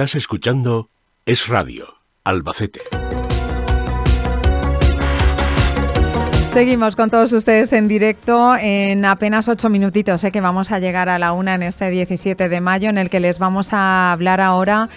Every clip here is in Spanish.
Estás escuchando Es Radio, Albacete. Seguimos con todos ustedes en directo en apenas ocho minutitos, ¿eh? que vamos a llegar a la una en este 17 de mayo, en el que les vamos a hablar ahora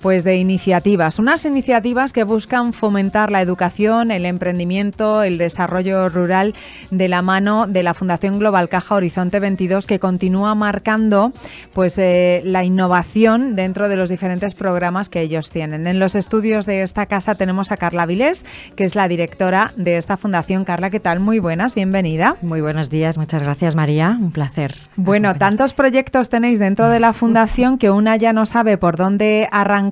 pues de iniciativas, unas iniciativas que buscan fomentar la educación, el emprendimiento, el desarrollo rural de la mano de la Fundación Global Caja Horizonte 22 que continúa marcando pues eh, la innovación dentro de los diferentes programas que ellos tienen. En los estudios de esta casa tenemos a Carla Vilés, que es la directora de esta fundación. Carla, ¿qué tal? Muy buenas, bienvenida. Muy buenos días, muchas gracias María, un placer. Bueno, tantos proyectos tenéis dentro de la fundación que una ya no sabe por dónde arrancar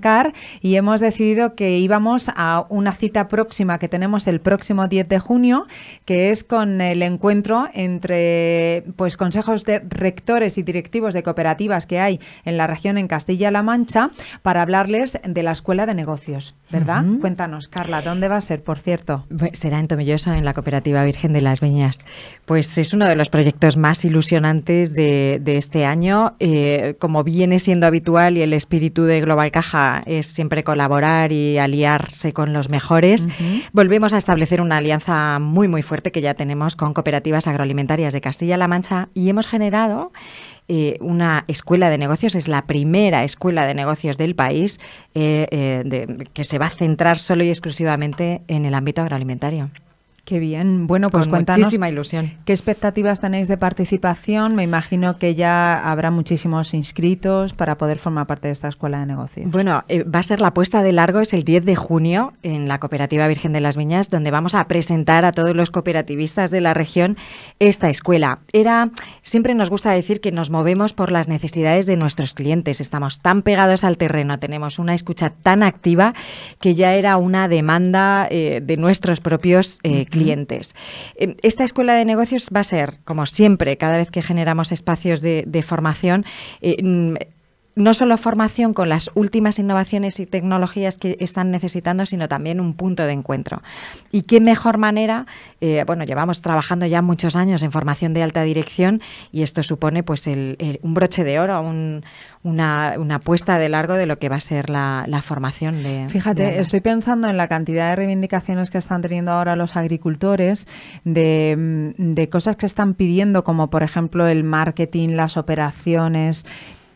y hemos decidido que íbamos a una cita próxima que tenemos el próximo 10 de junio, que es con el encuentro entre pues consejos de rectores y directivos de cooperativas que hay en la región en Castilla-La Mancha para hablarles de la Escuela de Negocios, ¿verdad? Cuéntanos, Carla, ¿dónde va a ser, por cierto? Pues será en Tomilloso en la Cooperativa Virgen de las Viñas. Pues es uno de los proyectos más ilusionantes de, este año. Eh, como viene siendo habitual y el espíritu de Global Caja es siempre colaborar y aliarse con los mejores, volvemos a establecer una alianza muy, muy fuerte que ya tenemos con cooperativas agroalimentarias de Castilla-La Mancha y hemos generado eh, una escuela de negocios, es la primera escuela de negocios del país eh, eh, que se va a centrar solo y exclusivamente en el ámbito agroalimentario. Qué bien. Bueno, pues Con Muchísima ilusión. ¿Qué expectativas tenéis de participación? Me imagino que ya habrá muchísimos inscritos para poder formar parte de esta escuela de negocios. Bueno, eh, va a ser la puesta de largo, es el 10 de junio en la Cooperativa Virgen de las Viñas, donde vamos a presentar a todos los cooperativistas de la región esta escuela. Era, siempre nos gusta decir que nos movemos por las necesidades de nuestros clientes. Estamos tan pegados al terreno, tenemos una escucha tan activa que ya era una demanda eh, de nuestros propios clientes eh, clientes. Em, esta escuela de negocios va a ser, como siempre, cada vez que generamos espacios de, formación, eh, mm, no solo formación con las últimas innovaciones y tecnologías que están necesitando, sino también un punto de encuentro. Y qué mejor manera, eh, bueno, llevamos trabajando ya muchos años en formación de alta dirección y esto supone pues un broche de oro, una, una apuesta de largo de lo que va a ser la, formación de... Fíjate, estoy pensando en la cantidad de reivindicaciones que están teniendo ahora los agricultores, de, mm, de cosas que están pidiendo, como por ejemplo el marketing, las operaciones,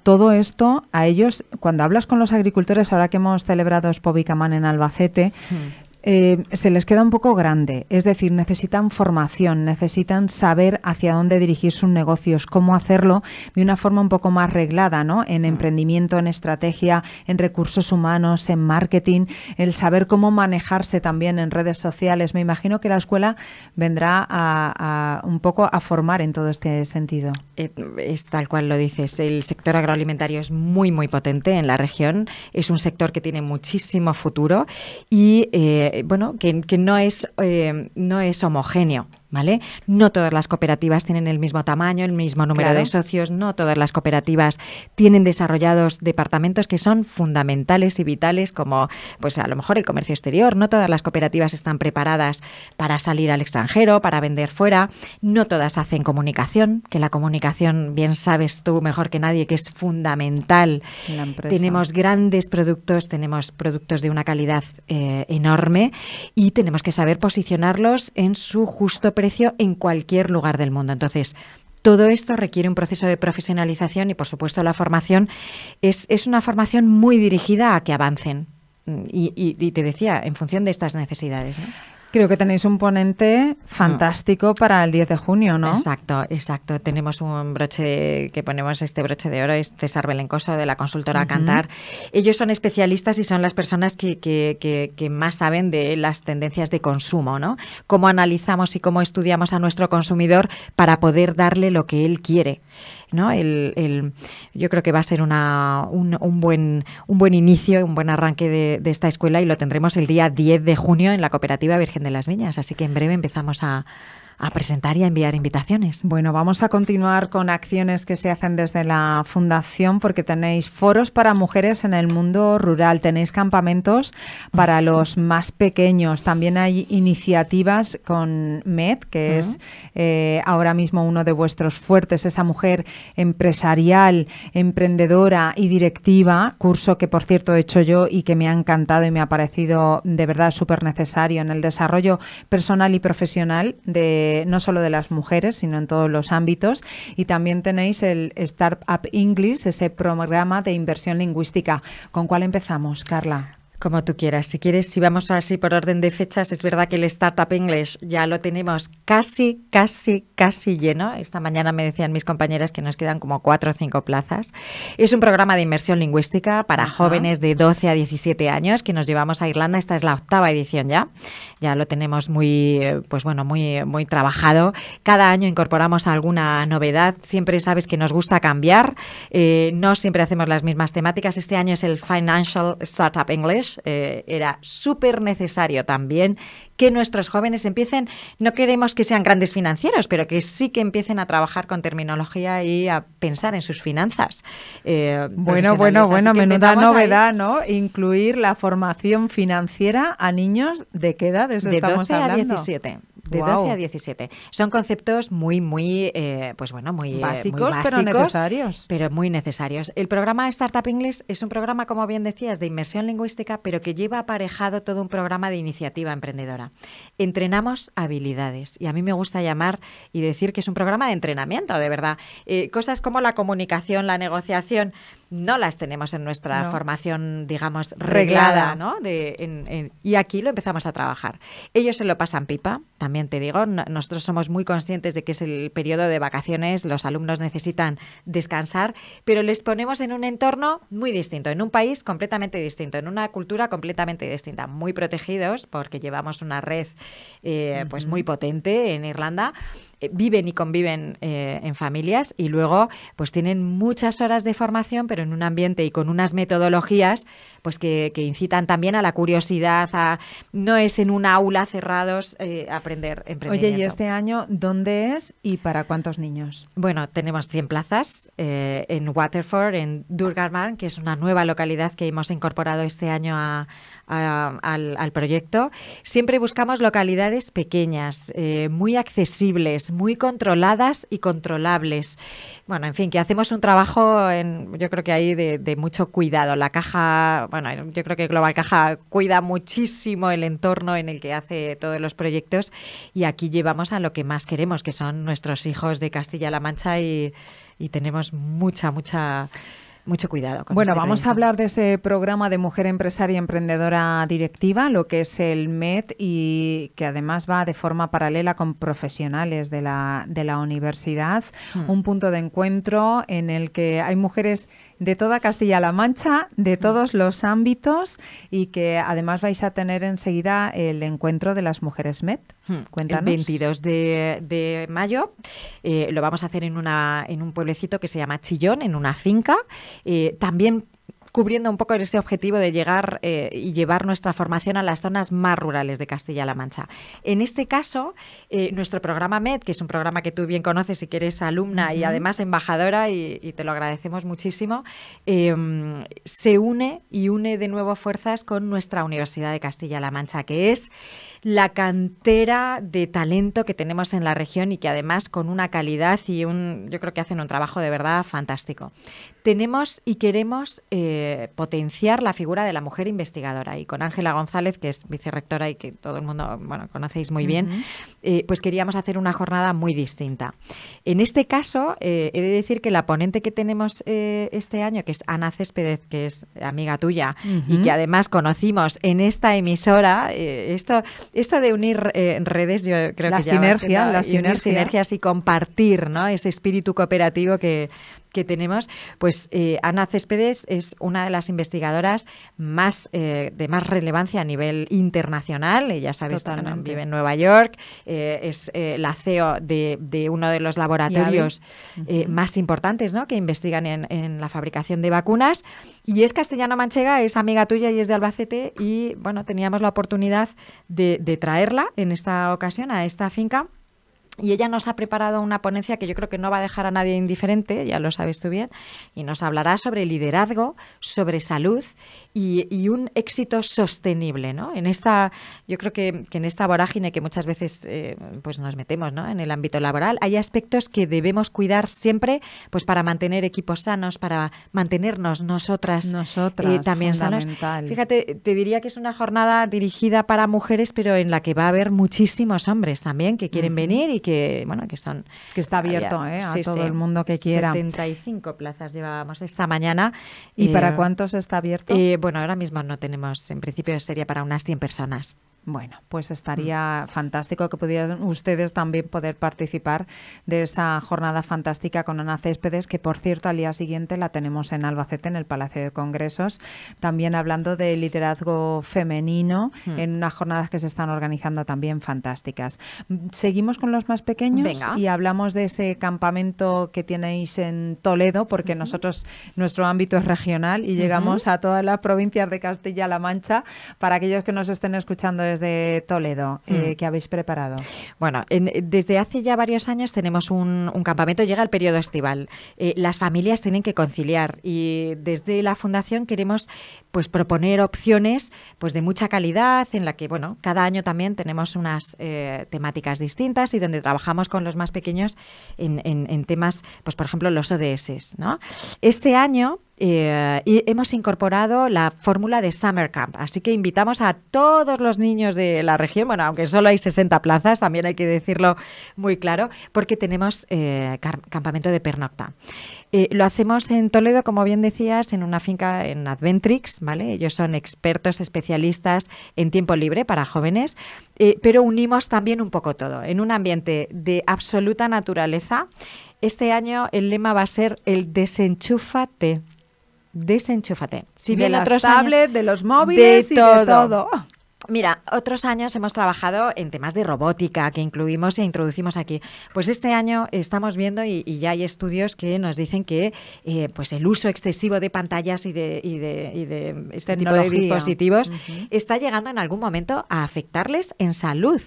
todo esto a ellos, cuando hablas con los agricultores, ahora que hemos celebrado Spobicamán en Albacete, mm. Eh, se les queda un poco grande. Es decir, necesitan formación, necesitan saber hacia dónde dirigir sus negocios, cómo hacerlo de una forma un poco más reglada, ¿no? En mm. emprendimiento, en estrategia, en recursos humanos, en marketing, el saber cómo manejarse también en redes sociales. Me imagino que la escuela vendrá a, un poco a formar en todo este sentido. Eh, es tal cual lo dices. El sector agroalimentario es muy, muy potente en la región. Es un sector que tiene muchísimo futuro y eh, eh, bueno, que, no, es, eh, no es homogéneo. No todas las cooperativas tienen el mismo tamaño, el mismo número de socios, no todas las cooperativas tienen desarrollados departamentos que son fundamentales y vitales como pues a lo mejor el comercio exterior, no todas las cooperativas están preparadas para salir al extranjero, para vender fuera, no todas hacen comunicación, que la comunicación bien sabes tú mejor que nadie que es fundamental. Tenemos grandes productos, tenemos productos de una calidad eh, enorme y tenemos que saber posicionarlos en su justo precio en cualquier lugar del mundo. Entonces, todo esto requiere un proceso de profesionalización y, por supuesto, la formación es, una formación muy dirigida a que avancen. Mm, y, y, te decía, en función de estas necesidades. ¿no? Creo que tenéis un ponente fantástico mm. para el 10 de junio, ¿no? Exacto, exacto. Tenemos un broche que ponemos este broche de oro, es César Belencoso de la consultora Cantar. Ellos son especialistas y son las personas que, más saben de las tendencias de consumo, ¿no? Cómo analizamos y cómo estudiamos a nuestro consumidor para poder darle lo que él quiere. ¿no? yo creo que va a ser un, buen, un buen inicio, un buen arranque de esta escuela y lo tendremos el día 10 de junio en la cooperativa Virgen de las Viñas, así que en breve empezamos a, a presentar y a enviar invitaciones. Bueno, vamos a continuar con acciones que se hacen desde la Fundación porque tenéis foros para mujeres en el mundo rural, tenéis campamentos para los más pequeños, también hay iniciativas con MED, que es eh, ahora mismo uno de vuestros fuertes, esa mujer empresarial, emprendedora y directiva, curso que por cierto he hecho yo y que me ha encantado y me ha parecido de verdad súper necesario en el desarrollo personal y profesional de no solo de las mujeres, sino en todos los ámbitos. Y también tenéis el Startup English, ese programa de inversión lingüística. ¿Con cuál empezamos, Carla? Como tú quieras. Si quieres, si vamos así por orden de fechas, es verdad que el Startup English ya lo tenemos casi, casi, casi lleno. Esta mañana me decían mis compañeras que nos quedan como cuatro o cinco plazas. Es un programa de inversión lingüística para jóvenes de 12 a 17 años que nos llevamos a Irlanda. Esta es la octava edición ya ya lo tenemos muy, eh, pues bueno, muy, muy trabajado. Cada año incorporamos alguna novedad. Siempre sabes que nos gusta cambiar. Eh, no siempre hacemos las mismas temáticas. Este año es el Financial Startup English. Eh, era súper necesario también que nuestros jóvenes empiecen, no queremos que sean grandes financieros, pero que sí que empiecen a trabajar con terminología y a pensar en sus finanzas. Eh, bueno, bueno, bueno, menuda novedad, ¿no? Incluir la formación financiera a niños de qué edad? de estamos 12 a 17 de 12 a 17. Son conceptos muy, muy, eh, pues bueno, muy eh, básicos, pero necesarios. Pero muy necesarios. El programa Startup English es un programa, como bien decías, de inmersión lingüística, pero que lleva aparejado todo un programa de iniciativa emprendedora. Entrenamos habilidades y a mí me gusta llamar y decir que es un programa de entrenamiento, de verdad. Eh, cosas como la comunicación, la negociación no las tenemos en nuestra formación, digamos, reglada, ¿no? De, y aquí lo empezamos a trabajar. Ellos se lo pasan pipa, también te digo, nosotros somos muy conscientes de que es el periodo de vacaciones, los alumnos necesitan descansar, pero les ponemos en un entorno muy distinto, en un país completamente distinto, en una cultura completamente distinta, muy protegidos porque llevamos una red eh, pues muy potente en Irlanda eh, viven y conviven eh, en familias y luego pues tienen muchas horas de formación, pero en un ambiente y con unas metodologías pues que, incitan también a la curiosidad, a no es en un aula cerrados eh, aprender Oye, ¿y este año dónde es y para cuántos niños? Bueno, tenemos 100 plazas en Waterford, en Durgarman, que es una nueva localidad que hemos incorporado este año a, al, proyecto. Siempre buscamos localidades pequeñas, muy accesibles, muy controladas y controlables. Bueno, en fin, que hacemos un trabajo, en, yo creo que ahí de, mucho cuidado. La caja, bueno, yo creo que Global Caja cuida muchísimo el entorno en el que hace todos los proyectos y aquí llevamos a lo que más queremos, que son nuestros hijos de Castilla-La Mancha y tenemos mucha, mucha mucho cuidado. Con bueno, este vamos a hablar de ese programa de mujer empresaria emprendedora directiva, lo que es el MED y que además va de forma paralela con profesionales de la, de la universidad, hmm. un punto de encuentro en el que hay mujeres de toda Castilla-La Mancha, de mm. todos los ámbitos y que además vais a tener enseguida el encuentro de las mujeres MED. Mm. Cuéntanos. El 22 de, mayo eh, lo vamos a hacer en, una, en un pueblecito que se llama Chillón, en una finca. Eh, también cubriendo un poco este objetivo de llegar eh, y llevar nuestra formación a las zonas más rurales de Castilla-La Mancha. En este caso, eh, nuestro programa MED, que es un programa que tú bien conoces y que eres alumna y además embajadora, y, te lo agradecemos muchísimo, em, se une y une de nuevo fuerzas con nuestra Universidad de Castilla-La Mancha, que es la cantera de talento que tenemos en la región y que además con una calidad y un, yo creo que hacen un trabajo de verdad fantástico. Tenemos y queremos eh, potenciar la figura de la mujer investigadora y con Ángela González, que es vicerrectora y que todo el mundo conocéis muy bien, eh, pues queríamos hacer una jornada muy distinta. En este caso, eh, he de decir que la ponente que tenemos este año, que es Ana Céspedes, que es amiga tuya y que además conocimos en esta emisora, esto esta de unir eh, redes, yo creo que ya la, unir sinergias y compartir, ¿no? Ese espíritu cooperativo que, que tenemos, pues eh, Ana Céspedes es una de las investigadoras más eh, de más relevancia a nivel internacional. Ella sabe que vive en Nueva York, eh, es la CEO de, uno de los laboratorios más importantes ¿no? que investigan en, en, la fabricación de vacunas. Y es castellano manchega, es amiga tuya y es de Albacete. Y bueno, teníamos la oportunidad de traerla en esta ocasión a esta finca. Y ella nos ha preparado una ponencia que yo creo que no va a dejar a nadie indiferente, ya lo sabes tú bien, y nos hablará sobre liderazgo, sobre salud y, un éxito sostenible, ¿no? En esta, yo creo que, en esta vorágine que muchas veces eh, pues nos metemos ¿no? en el ámbito laboral, hay aspectos que debemos cuidar siempre pues para mantener equipos sanos, para mantenernos nosotras, nosotras eh, también sanos. Fíjate, te diría que es una jornada dirigida para mujeres, pero en la que va a haber muchísimos hombres también que quieren venir y que, bueno, que son... Que está abierto ¿eh? a todo el mundo que quiera. 75 plazas llevábamos esta mañana. ¿Y para eh, cuántos está abierto? Eh, bueno, ahora mismo no tenemos, en principio sería para unas 100 personas. Bueno, pues estaría mm. fantástico que pudieran ustedes también poder participar de esa jornada fantástica con Ana Céspedes, que por cierto al día siguiente la tenemos en Albacete, en el Palacio de Congresos, también hablando de liderazgo femenino mm. en unas jornadas que se están organizando también fantásticas. Seguimos con los más pequeños y hablamos de ese campamento que tenéis en Toledo, porque nosotros, nuestro ámbito es regional y llegamos a todas las provincias de Castilla-La Mancha. Para aquellos que nos estén escuchando, de Toledo eh, hmm. que habéis preparado? Bueno, desde hace ya varios años tenemos un, campamento, llega el periodo estival. Eh, las familias tienen que conciliar y desde la Fundación queremos pues proponer opciones pues de mucha calidad en la que bueno cada año también tenemos unas eh, temáticas distintas y donde trabajamos con los más pequeños en, temas pues por ejemplo los ODS ¿no? este año eh, y hemos incorporado la fórmula de Summer Camp. Así que invitamos a todos los niños de la región, bueno, aunque solo hay 60 plazas, también hay que decirlo muy claro, porque tenemos eh, campamento de pernocta. Eh, lo hacemos en Toledo, como bien decías, en una finca en Adventrix, ¿vale? Ellos son expertos, especialistas en tiempo libre para jóvenes, pero unimos también un poco todo, en un ambiente de absoluta naturaleza. Este año el lema va a ser el desenchúfate desenchúfate. Si bien de otros tablets, de los móviles y todo. de todo. Mira, otros años hemos trabajado en temas de robótica que incluimos e introducimos aquí. Pues este año estamos viendo y, ya hay estudios que nos dicen que eh, pues el uso excesivo de pantallas y de, de, este tipo de dispositivos está llegando en algún momento a afectarles en salud.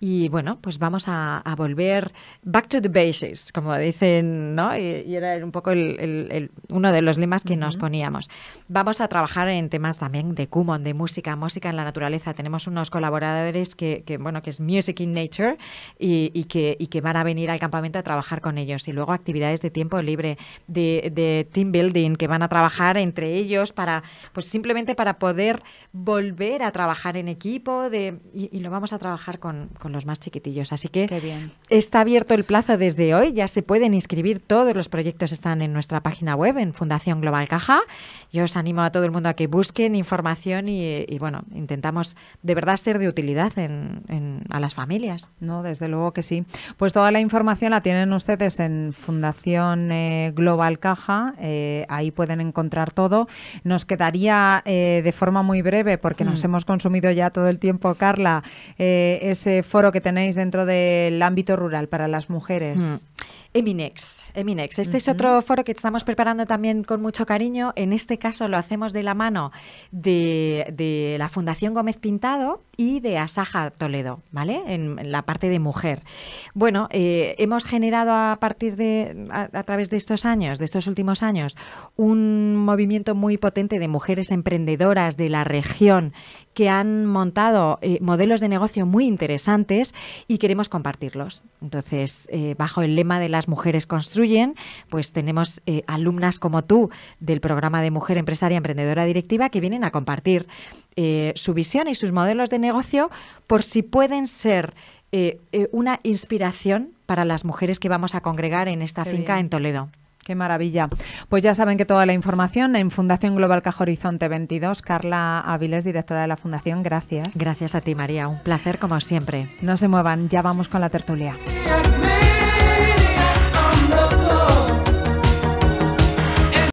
Y bueno, pues vamos a, volver back to the basics, como dicen, ¿no? Y, era un poco el, uno de los lemas que nos poníamos. Vamos a trabajar en temas también de Kumon, de música, música en la naturaleza. Tenemos unos colaboradores que, bueno, que es Music in Nature y, que, y que van a venir al campamento a trabajar con ellos. Y luego actividades de tiempo libre, de, team building, que van a trabajar entre ellos para, pues simplemente para poder volver a trabajar en equipo de, y, lo vamos a trabajar con los más chiquitillos. Así que está abierto el plazo desde hoy, ya se pueden inscribir, todos los proyectos están en nuestra página web, en Fundación Global Caja. Yo os animo a todo el mundo a que busquen información y, bueno, intentamos de verdad ser de utilidad en, a las familias. No, desde luego que sí. Pues toda la información la tienen ustedes en Fundación eh, Global Caja, eh, ahí pueden encontrar todo. Nos quedaría eh, de forma muy breve, porque nos mm. hemos consumido ya todo el tiempo, Carla, ese foro que tenéis dentro del ámbito rural para las mujeres. Mm. Eminex, Eminex. Este es otro foro que estamos preparando también con mucho cariño. En este caso lo hacemos de la mano de, la Fundación Gómez Pintado y de Asaja Toledo, ¿vale? En, la parte de mujer. Bueno, eh, hemos generado a partir de, a, través de estos años, de estos últimos años, un movimiento muy potente de mujeres emprendedoras de la región que han montado eh, modelos de negocio muy interesantes y queremos compartirlos. Entonces, eh, bajo el lema de Las Mujeres Construyen, pues tenemos eh, alumnas como tú del programa de Mujer Empresaria Emprendedora Directiva que vienen a compartir eh, su visión y sus modelos de negocio por si pueden ser eh, una inspiración para las mujeres que vamos a congregar en esta finca en Toledo. Qué maravilla. Pues ya saben que toda la información en Fundación Global Caja Horizonte 22. Carla Avilés, directora de la Fundación, gracias. Gracias a ti, María. Un placer como siempre. No se muevan, ya vamos con la tertulia.